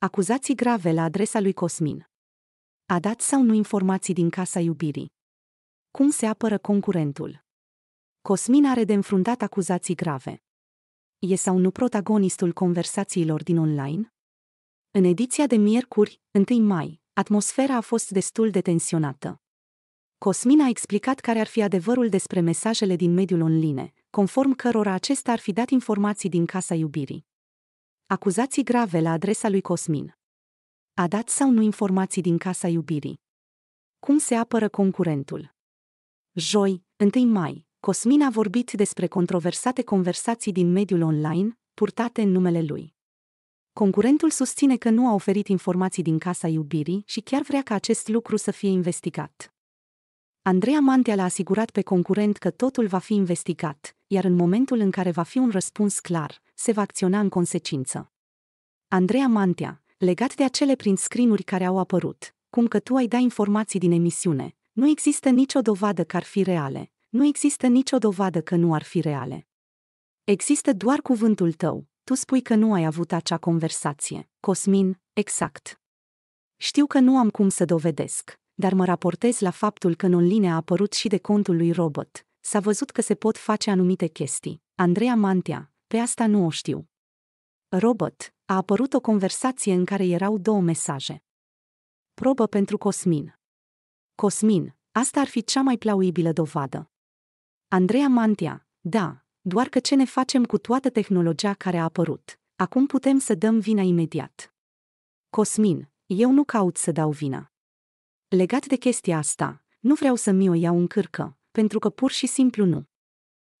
Acuzații grave la adresa lui Cosmin. A dat sau nu informații din casa iubirii? Cum se apără concurentul? Cosmin are de înfruntat acuzații grave. E sau nu protagonistul conversațiilor din online? În ediția de miercuri, 1 mai, atmosfera a fost destul de tensionată. Cosmin a explicat care ar fi adevărul despre mesajele din mediul online, conform cărora acesta ar fi dat informații din casa iubirii. Acuzații grave la adresa lui Cosmin. A dat sau nu informații din casa iubirii? Cum se apără concurentul? Joi, 1 mai, Cosmin a vorbit despre controversate conversații din mediul online, purtate în numele lui. Concurentul susține că nu a oferit informații din casa iubirii și chiar vrea ca acest lucru să fie investigat. Andreea Mantea l-a asigurat pe concurent că totul va fi investigat, iar în momentul în care va fi un răspuns clar, se va acționa în consecință. Andreea Mantea, legat de acele prin scrinuri care au apărut, cum că tu ai da informații din emisiune, nu există nicio dovadă că ar fi reale, nu există nicio dovadă că nu ar fi reale. Există doar cuvântul tău, tu spui că nu ai avut acea conversație. Cosmin, exact. Știu că nu am cum să dovedesc, dar mă raportez la faptul că în online a apărut și de contul lui Robot. S-a văzut că se pot face anumite chestii. Andreea Mantea, pe asta nu o știu. Robot, a apărut o conversație în care erau două mesaje. Probă pentru Cosmin. Cosmin, asta ar fi cea mai plauibilă dovadă. Andreea Mantia, da, doar că ce ne facem cu toată tehnologia care a apărut? Acum putem să dăm vina imediat. Cosmin, eu nu caut să dau vina. Legat de chestia asta, nu vreau să mi o iau în cârcă, pentru că pur și simplu nu.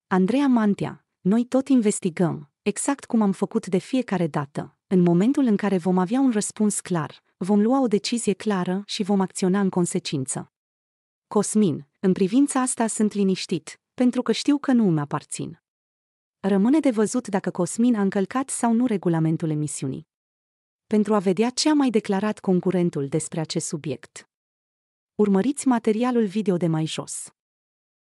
Andreea Mantia, noi tot investigăm, exact cum am făcut de fiecare dată. În momentul în care vom avea un răspuns clar, vom lua o decizie clară și vom acționa în consecință. Cosmin, în privința asta sunt liniștit, pentru că știu că nu îmi aparțin. Rămâne de văzut dacă Cosmin a încălcat sau nu regulamentul emisiunii. Pentru a vedea ce a mai declarat concurentul despre acest subiect. Urmăriți materialul video de mai jos.